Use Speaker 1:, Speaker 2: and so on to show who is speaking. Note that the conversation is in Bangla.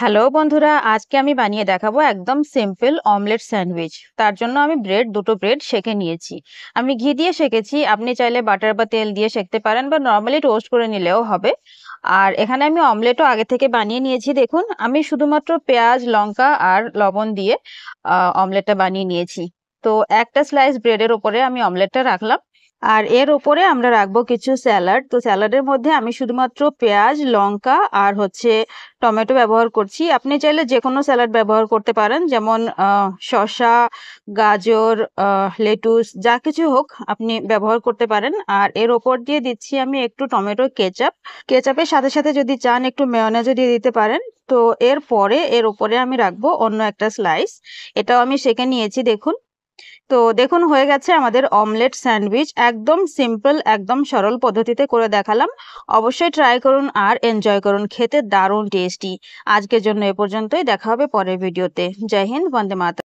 Speaker 1: হ্যালো বন্ধুরা আজকে আমি বানিয়ে দেখাবো একদম সিম্পল অমলেট স্যান্ডউইচ তার জন্য আমি ব্রেড দুটো ব্রেড শেখে নিয়েছি আমি ঘি দিয়ে শেখেছি আপনি চাইলে বাটার বা তেল দিয়ে শেখতে পারেন বা নর্মালি টোস্ট করে নিলেও হবে আর এখানে আমি অমলেটও আগে থেকে বানিয়ে নিয়েছি দেখুন আমি শুধুমাত্র পেঁয়াজ লঙ্কা আর লবণ দিয়ে অমলেটটা বানিয়ে নিয়েছি তো একটা স্লাইস ব্রেডের ওপরে আমি অমলেটটা রাখলাম আর এর ওপরে আমরা রাখবো কিছু স্যালাড তো স্যালাডের মধ্যে আমি শুধুমাত্র পেঁয়াজ লঙ্কা আর হচ্ছে টমেটো ব্যবহার করছি আপনি চাইলে যে কোনো স্যালাড ব্যবহার করতে পারেন যেমন শসা গাজর লেটুস যা কিছু হোক আপনি ব্যবহার করতে পারেন আর এর ওপর দিয়ে দিচ্ছি আমি একটু টমেটো কেচাপ কেচাপের সাথে সাথে যদি চান একটু মেয়নেজও দিয়ে দিতে পারেন তো এর পরে এর ওপরে আমি রাখবো অন্য একটা স্লাইস এটাও আমি সেকে নিয়েছি দেখুন তো দেখুন হয়ে গেছে আমাদের অমলেট স্যান্ডউইচ একদম সিম্পল একদম সরল পদ্ধতিতে করে দেখালাম অবশ্যই ট্রাই করুন আর এনজয় করুন খেতে দারুণ টেস্টি আজকের জন্য এ পর্যন্তই দেখা হবে পরের ভিডিওতে জয় হিন্দ বন্দে মাতা